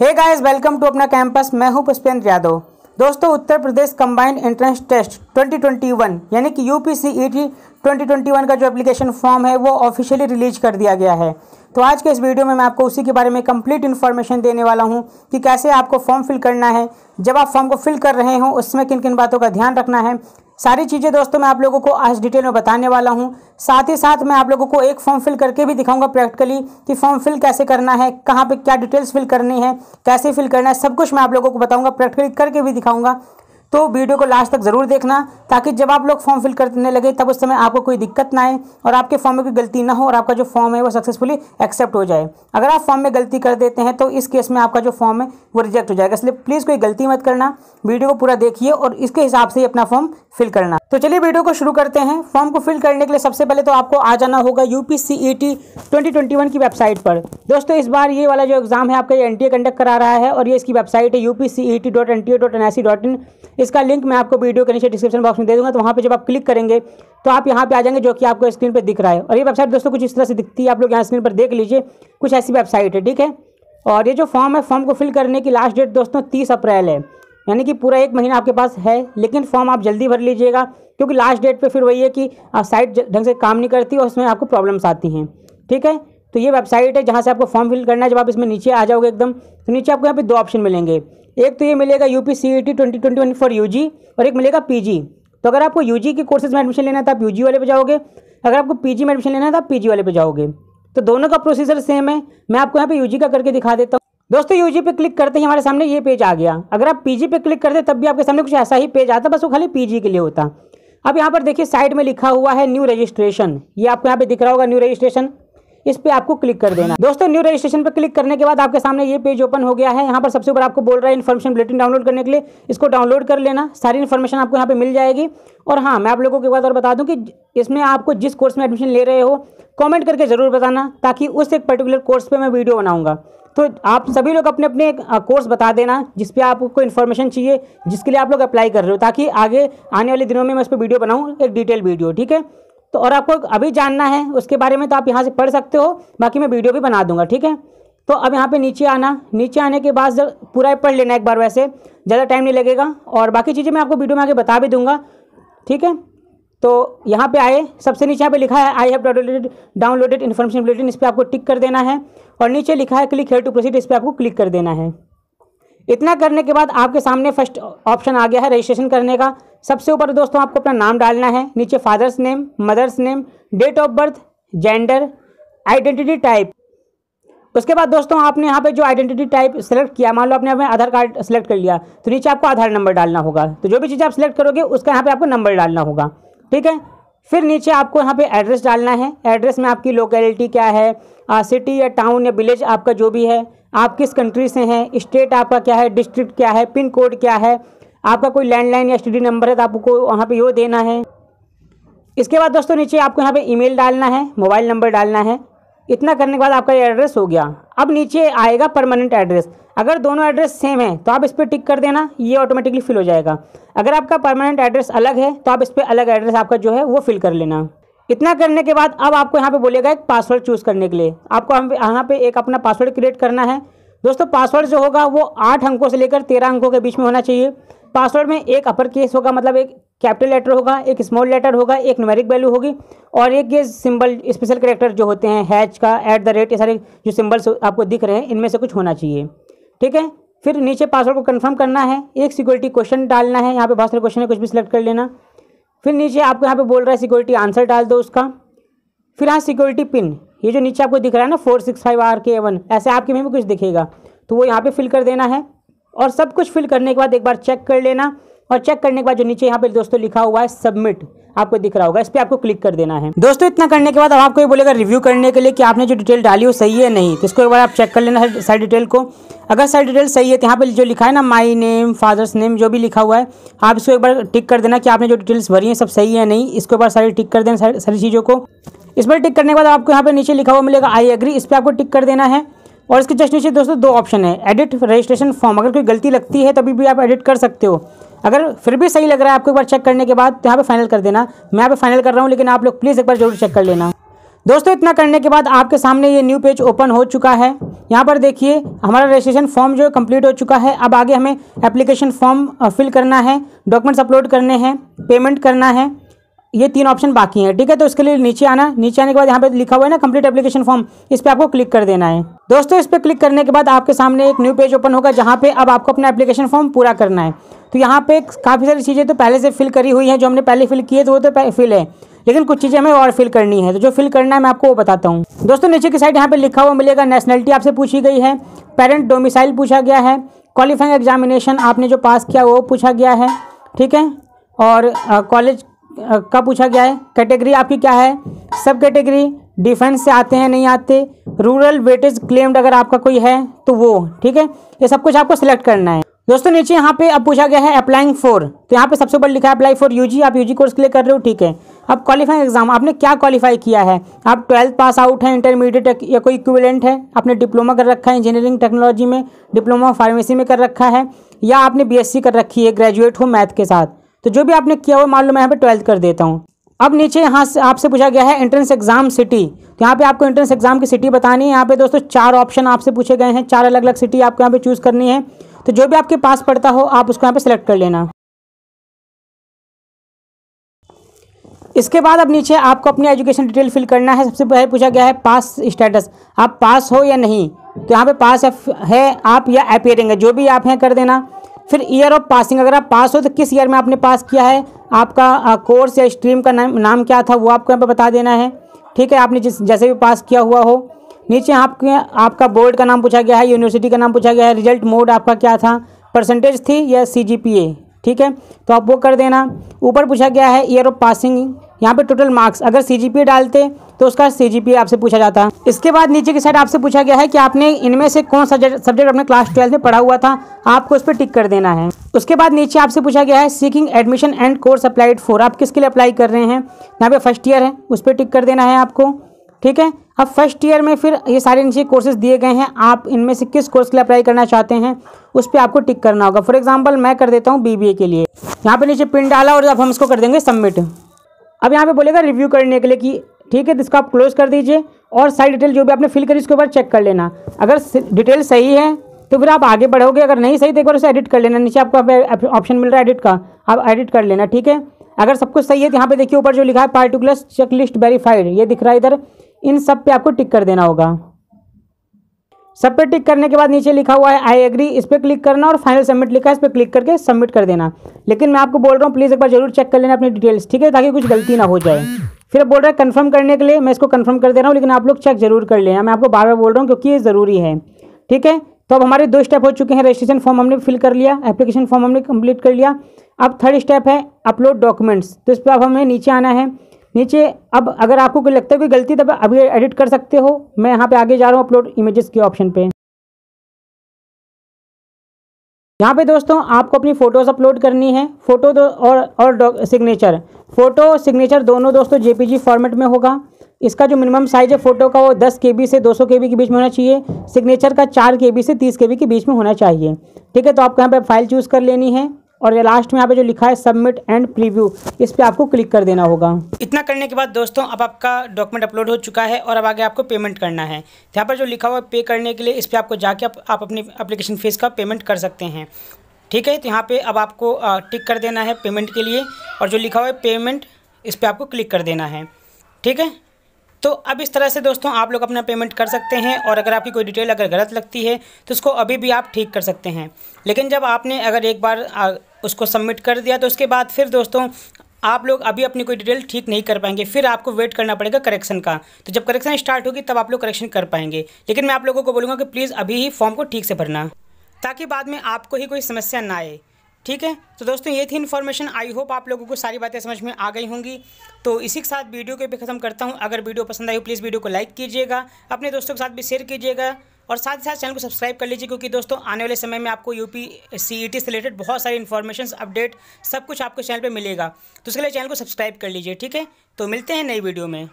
hey guys welcome to Apna campus मैं हूं पुष्पेंद्र यादव दोस्तों Uttar Pradesh combined entrance test 2021 यानी कि U P C E T twenty का जो एप्लीकेशन फॉर्म है वो ऑफिशियली रिलीज कर दिया गया है तो आज के इस वीडियो में मैं आपको उसी के बारे में कंप्लीट इन्फॉर्मेशन देने वाला हूं कि कैसे आपको फॉर्म फिल करना है जब आप फॉर्म को फिल कर रहे हो उसमें किन किन बातों का ध्यान रखना है सारी चीज़ें दोस्तों मैं आप लोगों को आज डिटेल में बताने वाला हूँ साथ ही साथ मैं आप लोगों को एक फॉर्म फिल करके भी दिखाऊंगा प्रैक्टिकली कि फॉर्म फिल कैसे करना है कहाँ पे क्या डिटेल्स फिल करनी है कैसे फिल करना है सब कुछ मैं आप लोगों को बताऊंगा प्रैक्टिकली करके भी दिखाऊंगा तो वीडियो को लास्ट तक ज़रूर देखना ताकि जब आप लोग फॉर्म फिल करने लगे तब उस समय आपको कोई दिक्कत ना आए और आपके फॉर्म में कोई गलती ना हो और आपका जो फॉर्म है वो सक्सेसफुली एक्सेप्ट हो जाए अगर आप फॉर्म में गलती कर देते हैं तो इस केस में आपका जो फॉर्म है वो रिजेक्ट हो जाएगा इसलिए प्लीज़ कोई गलती मत करना वीडियो को पूरा देखिए और इसके हिसाब से ही अपना फॉर्म फिल करना तो चलिए वीडियो को शुरू करते हैं फॉर्म को फिल करने के लिए सबसे पहले तो आपको आ जाना होगा U P C E T twenty twenty one की वेबसाइट पर दोस्तों इस बार ये वाला जो एग्ज़ाम है आपका ये एन टी ए कंडक्ट करा रहा है और ये इसकी वेबसाइट है U P C E T dot N T A dot N I C dot in इसका लिंक मैं आपको वीडियो के नीचे डिस्क्रिप्शन बॉक्स में दे दूँगा तो वहाँ पर जब आप क्लिक करेंगे तो आप यहाँ पर आ जाएंगे जो कि आपको स्क्रीन पर दिख रहा है और ये वेबसाइट दोस्तों कुछ इस तरह से दिखती है आप लोग यहाँ स्क्रीन पर देख लीजिए कुछ ऐसी वेबसाइट है ठीक है और ये जो फॉर्म है फॉर्म को फिल करने की लास्ट डेट दोस्तों तीस अप्रैल है यानी कि पूरा एक महीना आपके पास है लेकिन फॉर्म आप जल्दी भर लीजिएगा क्योंकि लास्ट डेट पे फिर वही है कि साइट ढंग से काम नहीं करती और उसमें आपको प्रॉब्लम्स आती हैं ठीक है तो ये वेबसाइट है जहाँ से आपको फॉर्म फिल करना है जब आप इसमें नीचे आ जाओगे एकदम तो नीचे आपको यहाँ पे दो ऑप्शन मिलेंगे एक तो ये मिलेगा U P C E T twenty twenty one for U G और एक मिलेगा पी जी तो अगर आपको यू जी के कोर्सेज में एडमिशन लेना है तो आप यू जी वाले पर जाओगे अगर आपको पी जी में एडमिशन लेना है तो आप पी जी वाले पर जाओगे तो दोनों का प्रोसीजर सेम है मैं आपको यहाँ पर यू जी का करके दिखा देता हूँ दोस्तों यूजी पे क्लिक करते ही हमारे सामने ये पेज आ गया अगर आप पीजी पे क्लिक करते तब भी आपके सामने कुछ ऐसा ही पेज आता बस वो खाली पीजी के लिए होता अब यहाँ पर देखिए साइड में लिखा हुआ है न्यू रजिस्ट्रेशन ये आपको यहाँ पे दिख रहा होगा न्यू रजिस्ट्रेशन इस पर आपको क्लिक कर देना दोस्तों न्यू रजिस्ट्रेशन पर क्लिक करने के बाद आपके सामने ये पेज ओपन हो गया है यहाँ पर सबसे ऊपर आपको बोल रहा है इन्फॉर्मेशन बुलेटिन डाउनलोड करने के लिए इसको डाउनलोड कर लेना सारी इन्फॉर्मेशन आपको यहाँ पे मिल जाएगी और हाँ मैं आप लोगों के बाद और बता दूँ कि इसमें आपको जिस कोर्स में एडमिशन ले रहे हो कॉमेंट करके ज़रूर बताना ताकि उस एक पर्टिकुलर कोर्स पर मैं वीडियो बनाऊँगा तो आप सभी लोग अपने अपने कोर्स बता देना जिस पे आपको इन्फॉर्मेशन चाहिए जिसके लिए आप लोग अप्लाई कर रहे हो ताकि आगे आने वाले दिनों में मैं उस पर वीडियो बनाऊँ एक डिटेल वीडियो ठीक है तो और आपको अभी जानना है उसके बारे में तो आप यहाँ से पढ़ सकते हो बाकी मैं वीडियो भी बना दूंगा ठीक है तो अब यहाँ पे नीचे आना नीचे आने के बाद जब पूरा पढ़ लेना एक बार वैसे ज़्यादा टाइम नहीं लगेगा और बाकी चीज़ें मैं आपको वीडियो में आगे बता भी दूंगा ठीक है तो यहाँ पे आए सबसे नीचे यहाँ पे लिखा है I have downloaded downloaded information bulletin इस पर आपको टिक कर देना है और नीचे लिखा है क्लिक हेयर टू प्रोसीड इस पर आपको क्लिक कर देना है इतना करने के बाद आपके सामने फर्स्ट ऑप्शन आ गया है रजिस्ट्रेशन करने का सबसे ऊपर दोस्तों आपको अपना नाम डालना है नीचे father's name mother's name date of birth gender identity type उसके बाद दोस्तों आपने यहाँ पे जो आइडेंटिटी टाइप सेलेक्ट किया मान लो आपने अपने आधार कार्ड सेलेक्ट कर लिया तो नीचे आपको आधार नंबर डालना होगा तो जो भी चीज़ आप सेलेक्ट करोगे उसका यहाँ पे आपको नंबर डालना होगा ठीक है फिर नीचे आपको यहाँ पे एड्रेस डालना है एड्रेस में आपकी लोकेलिटी क्या है आ, सिटी या टाउन या विलेज आपका जो भी है आप किस कंट्री से हैं स्टेट आपका क्या है डिस्ट्रिक्ट क्या है पिन कोड क्या है आपका कोई लैंडलाइन या स्टडी नंबर है तो आपको वहाँ पे यो देना है इसके बाद दोस्तों नीचे आपको यहाँ पे ईमेल डालना है मोबाइल नंबर डालना है इतना करने के बाद आपका ये एड्रेस हो गया अब नीचे आएगा परमानेंट एड्रेस अगर दोनों एड्रेस सेम है तो आप इस पर टिक कर देना ये ऑटोमेटिकली फिल हो जाएगा अगर आपका परमानेंट एड्रेस अलग है तो आप इस पर अलग एड्रेस आपका जो है वो फिल कर लेना इतना करने के बाद अब आपको यहाँ पे बोलेगा एक पासवर्ड चूज़ करने के लिए आपको हम यहाँ पे एक अपना पासवर्ड क्रिएट करना है दोस्तों पासवर्ड जो होगा वो आठ अंकों से लेकर तेरह अंकों के बीच में होना चाहिए पासवर्ड में एक अपर केस होगा मतलब एक कैपिटल लेटर होगा एक स्मॉल लेटर होगा एक न्यूमेरिक वैल्यू होगी और एक ये सिंबल स्पेशल करेक्टर जो होते हैं हैच का एट द रेट ये सारे जो सिंबल्स आपको दिख रहे हैं इनमें से कुछ होना चाहिए ठीक है फिर नीचे पासवर्ड को कन्फर्म करना है एक सिक्योरिटी क्वेश्चन डालना है यहाँ पे बहुत सारे क्वेश्चन है कुछ भी सिलेक्ट कर लेना फिर नीचे आपको यहाँ पर बोल रहा है सिक्योरिटी आंसर डाल दो उसका फिर यहाँ सिक्योरिटी पिन ये जो नीचे आपको दिख रहा है ना four six five R K one ऐसे आपके में भी कुछ दिखेगा तो वो यहाँ पे फिल कर देना है और सब कुछ फिल करने के बाद एक बार चेक कर लेना और चेक करने के बाद जो नीचे यहाँ पे दोस्तों लिखा हुआ है सबमिट आपको दिख रहा होगा इस पर आपको क्लिक कर देना है दोस्तों इतना करने के बाद अब आपको ये बोलेगा रिव्यू करने के लिए कि आपने जो डिटेल डाली हो सही है नहीं तो इसको एक बार आप चेक कर लेना सारी डिटेल को अगर सारी डिटेल सही है तो यहाँ पर जो लिखा है ना माई नेम फादर्स नेम जो भी लिखा हुआ है आप इसको एक बार टिक कर देना कि आपने जो डिटेल्स भरी हैं सब सही है नहीं इसको एक बार सारी टिक कर देना सारी, सारी चीज़ों को इस पर टिक करने के बाद आपको यहाँ पर नीचे लिखा हुआ मिलेगा आई एग्री इस पर आपको टिक कर देना है और इसके जस्ट नीचे दोस्तों दो ऑप्शन है एडिट रजिस्ट्रेशन फॉर्म अगर कोई गलती लगती है तभी भी आप एडिट कर सकते हो अगर फिर भी सही लग रहा है आपको एक बार चेक करने के बाद तो यहाँ पे फाइनल कर देना मैं यहाँ पे फाइनल कर रहा हूँ लेकिन आप लोग प्लीज़ एक बार जरूर चेक कर लेना दोस्तों इतना करने के बाद आपके सामने ये न्यू पेज ओपन हो चुका है यहाँ पर देखिए हमारा रजिस्ट्रेशन फॉर्म जो है कम्प्लीट हो चुका है अब आगे हमें एप्लीकेशन फॉर्म फिल करना है डॉक्यूमेंट्स अपलोड करने हैं पेमेंट करना है ये तीन ऑप्शन बाकी हैं ठीक है तो इसके लिए नीचे आना नीचे आने के बाद यहाँ पे लिखा हुआ है ना कंप्लीट एप्लीकेशन फॉर्म इस पर आपको क्लिक कर देना है दोस्तों इस पर क्लिक करने के बाद आपके सामने एक न्यू पेज ओपन होगा जहाँ पे अब आपको अपना एप्लीकेशन फॉर्म पूरा करना है तो यहाँ पे काफ़ी सारी चीज़ें तो पहले से फिल करी हुई हैं जो हमने पहले फिल किए तो वो तो फिल है लेकिन कुछ चीज़ें हमें और फिल करनी है तो जो फिल करना है मैं आपको वो बताता हूँ दोस्तों नीचे की साइड यहाँ पे लिखा हुआ मिलेगा नेशनलिटी आपसे पूछी गई है पेरेंट डोमिसाइल पूछा गया है क्वालिफाइंग एग्जामिनेशन आपने जो पास किया वो पूछा गया है ठीक है और कॉलेज का पूछा गया है कैटेगरी आपकी क्या है सब कैटेगरी डिफेंस से आते हैं नहीं आते रूरल वेटेज क्लेम्ड अगर आपका कोई है तो वो ठीक है ये सब कुछ आपको सिलेक्ट करना है दोस्तों नीचे यहाँ पे अब पूछा गया है अप्लाइंग फॉर तो यहाँ पे सबसे ऊपर लिखा है अप्लाई फॉर यूजी आप यूजी कोर्स के लिए कर रहे हो ठीक है अब क्वालिफाइंग एग्जाम आपने क्या क्वालिफाई किया है आप ट्वेल्थ पास आउट है इंटरमीडिएट या कोई इक्विवेलेंट है आपने डिप्लोमा कर रखा है इंजीनियरिंग टेक्नोलॉजी में डिप्लोमा फार्मेसी में कर रखा है या आपने बी कर रखी है ग्रेजुएट हो मैथ के साथ तो जो भी आपने किया हुआ मान लो मैं यहाँ पे ट्वेल्थ कर देता हूँ अब नीचे यहाँ से आपसे पूछा गया है एंट्रेंस एग्जाम सिटी तो यहाँ पे आपको एंट्रेंस एग्जाम की सिटी बतानी है यहाँ पे दोस्तों चार ऑप्शन आपसे पूछे गए हैं चार अलग अलग सिटी आपको यहाँ पे चूज़ करनी है तो जो भी आपके पास पड़ता हो आप उसको यहाँ पे सिलेक्ट कर लेना इसके बाद अब नीचे आपको अपनी एजुकेशन डिटेल फिल करना है सबसे पहले पूछा गया है पास स्टेटस आप पास हो या नहीं तो यहाँ पे पास है आप या अपियरिंग है जो भी आप हैं कर देना फिर ईयर ऑफ पासिंग अगर आप पास हो तो किस ईयर में आपने पास किया है आपका कोर्स या स्ट्रीम का नाम नाम क्या था वो आपको यहाँ पर बता देना है ठीक है आपने जिस जैसे भी पास किया हुआ हो नीचे आपके आपका बोर्ड का नाम पूछा गया है यूनिवर्सिटी का नाम पूछा गया है रिजल्ट मोड आपका क्या था परसेंटेज थी या सी ठीक है तो आप वो कर देना ऊपर पूछा गया है ईयर ऑफ पासिंग यहाँ पे टोटल मार्क्स अगर सी डालते तो उसका सी आपसे पूछा जाता इसके बाद नीचे की साइड आपसे पूछा गया है कि आपने इनमें से कौन सब्जेक्ट सब्जेक्ट अपने क्लास ट्वेल्थ में पढ़ा हुआ था आपको उस पर टिक कर देना है उसके बाद नीचे आपसे पूछा गया है seeking admission and course applied for आप किसके लिए अप्लाई कर रहे हैं यहाँ पे फर्स्ट ईयर है उस पर टिक कर देना है आपको ठीक है अब फर्स्ट ईयर में फिर ये सारे नीचे कोर्सेज दिए गए हैं आप इनमें से किस कोर्स के लिए अप्लाई करना चाहते हैं उस पर आपको टिक करना होगा फॉर एग्जाम्पल मैं कर देता हूँ बी के लिए यहाँ पे नीचे पिन डाला और अब हम इसको कर देंगे सबमिट अब यहाँ पे बोलेगा रिव्यू करने के लिए कि ठीक है तो इसको आप क्लोज कर दीजिए और सारी डिटेल जो भी आपने फिल करी इसके ऊपर चेक कर लेना अगर डिटेल सही है तो फिर आप आगे बढ़ोगे अगर नहीं सही तो एक बार उसे एडिट कर लेना नीचे आपको ऑप्शन मिल रहा है एडिट का आप एडिट कर लेना ठीक है अगर सब कुछ सही है तो यहाँ पे देखिए ऊपर जो लिखा है पार्टिकुलर चेक लिस्ट वेरीफाइड ये दिख रहा है इधर इन सब पे आपको टिक कर देना होगा सब पे टिक करने के बाद नीचे लिखा हुआ है आई एग्री इस पर क्लिक करना और फाइनल सबमिट लिखा है इस पर क्लिक करके सबमिट कर देना लेकिन मैं आपको बोल रहा हूँ प्लीज़ एक बार जरूर चेक कर लेना अपनी डिटेल्स ठीक है ताकि कुछ गलती ना हो जाए फिर बोल रहा है कन्फर्म करने के लिए मैं इसको कन्फर्म कर दे रहा हूँ लेकिन आप लोग चेक जरूर कर लेना मैं आपको बार बार बोल रहा हूँ क्योंकि ये ज़रूरी है ठीक है तो अब हमारे दो स्टेप हो चुके हैं रजिस्ट्रेशन फॉर्म हमने फिल कर लिया एप्लीकेशन फॉर्म हमने कंप्लीट कर लिया अब थर्ड स्टेप है अपलोड डॉक्यूमेंट्स तो इस पर अब हमें नीचे आना है नीचे अब अगर आपको कोई लगता है कोई गलती तब अभी एडिट कर सकते हो मैं यहाँ पे आगे जा रहा हूँ अपलोड इमेजेस के ऑप्शन पे यहाँ पे दोस्तों आपको अपनी फ़ोटोज़ अपलोड करनी है फ़ोटो और और सिग्नेचर फ़ोटो सिग्नेचर दोनों दोस्तों जेपीजी फॉर्मेट में होगा इसका जो मिनिमम साइज़ है फ़ोटो का वो दस के से सौ के के बीच में होना चाहिए सिग्नेचर का चार के से तीस के के बीच में होना चाहिए ठीक है तो आपको यहाँ पर फाइल चूज़ कर लेनी है और ये लास्ट में यहाँ पे जो लिखा है सबमिट एंड प्रीव्यू इस पर आपको क्लिक कर देना होगा इतना करने के बाद दोस्तों अब आपका डॉक्यूमेंट अपलोड हो चुका है और अब आगे आपको पेमेंट करना है तो यहाँ पर जो लिखा हुआ है पे करने के लिए इस पर आपको जाके आप, आप अपनी अप्लीकेशन फ़ीस का पेमेंट कर सकते हैं ठीक है तो यहाँ पर अब आपको टिक कर देना है पेमेंट के लिए और जो लिखा हुआ है पेमेंट इस पर आपको क्लिक कर देना है ठीक है तो अब इस तरह से दोस्तों आप लोग अपना पेमेंट कर सकते हैं और अगर आपकी कोई डिटेल अगर गलत लगती है तो उसको अभी भी आप ठीक कर सकते हैं लेकिन जब आपने अगर एक बार उसको सबमिट कर दिया तो उसके बाद फिर दोस्तों आप लोग अभी अपनी कोई डिटेल ठीक नहीं कर पाएंगे फिर आपको वेट करना पड़ेगा करेक्शन का तो जब करेक्शन स्टार्ट होगी तब आप लोग करेक्शन कर पाएंगे लेकिन मैं आप लोगों को बोलूँगा कि प्लीज़ अभी ही फॉर्म को ठीक से भरना ताकि बाद में आपको ही कोई समस्या ना आए ठीक है तो दोस्तों ये थी इन्फॉर्मेशन आई होप आप लोगों को सारी बातें समझ में आ गई होंगी तो इसी के साथ वीडियो को भी खत्म करता हूँ अगर वीडियो पसंद आई हो प्लीज़ वीडियो को लाइक कीजिएगा अपने दोस्तों के साथ भी शेयर कीजिएगा और साथ ही साथ चैनल को सब्सक्राइब कर लीजिए क्योंकि दोस्तों आने वाले समय में आपको U P C E T से रिलेटेड बहुत सारी इन्फॉर्मेशन अपडेट सब कुछ आपको चैनल पर मिलेगा तो उसके लिए चैनल को सब्सक्राइब कर लीजिए ठीक है तो मिलते हैं नई वीडियो में